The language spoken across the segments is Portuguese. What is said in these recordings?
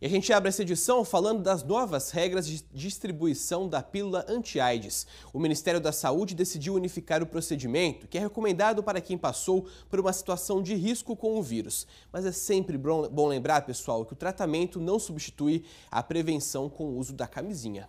E a gente abre essa edição falando das novas regras de distribuição da pílula anti-AIDS. O Ministério da Saúde decidiu unificar o procedimento, que é recomendado para quem passou por uma situação de risco com o vírus. Mas é sempre bom lembrar, pessoal, que o tratamento não substitui a prevenção com o uso da camisinha.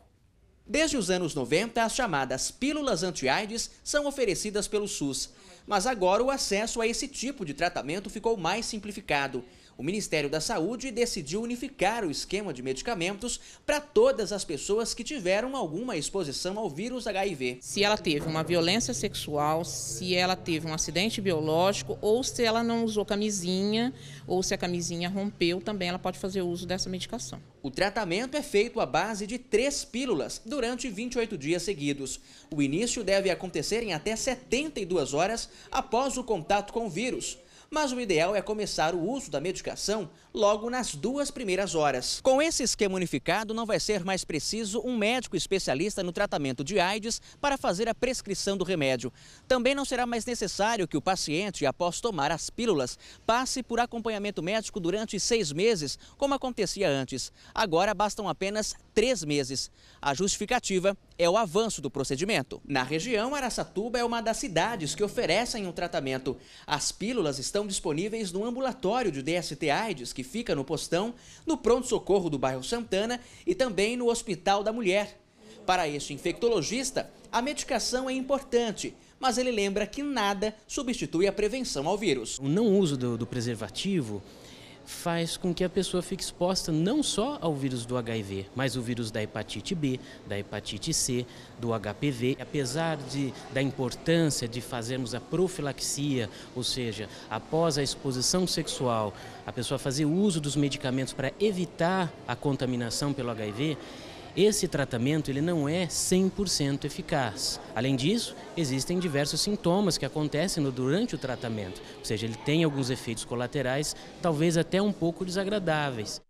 Desde os anos 90, as chamadas pílulas anti-AIDS são oferecidas pelo SUS. Mas agora o acesso a esse tipo de tratamento ficou mais simplificado. O Ministério da Saúde decidiu unificar o esquema de medicamentos para todas as pessoas que tiveram alguma exposição ao vírus HIV. Se ela teve uma violência sexual, se ela teve um acidente biológico ou se ela não usou camisinha ou se a camisinha rompeu, também ela pode fazer uso dessa medicação. O tratamento é feito à base de três pílulas do durante 28 dias seguidos. O início deve acontecer em até 72 horas após o contato com o vírus mas o ideal é começar o uso da medicação logo nas duas primeiras horas. Com esse esquema unificado, não vai ser mais preciso um médico especialista no tratamento de AIDS para fazer a prescrição do remédio. Também não será mais necessário que o paciente, após tomar as pílulas, passe por acompanhamento médico durante seis meses, como acontecia antes. Agora bastam apenas três meses. A justificativa é o avanço do procedimento. Na região, Araçatuba é uma das cidades que oferecem um tratamento. As pílulas estão disponíveis no ambulatório de DST-AIDS, que fica no postão, no pronto-socorro do bairro Santana e também no Hospital da Mulher. Para este infectologista, a medicação é importante, mas ele lembra que nada substitui a prevenção ao vírus. O não uso do, do preservativo faz com que a pessoa fique exposta não só ao vírus do HIV, mas o vírus da hepatite B, da hepatite C, do HPV. Apesar de, da importância de fazermos a profilaxia, ou seja, após a exposição sexual, a pessoa fazer uso dos medicamentos para evitar a contaminação pelo HIV, esse tratamento ele não é 100% eficaz. Além disso, existem diversos sintomas que acontecem durante o tratamento, ou seja, ele tem alguns efeitos colaterais, talvez até um pouco desagradáveis.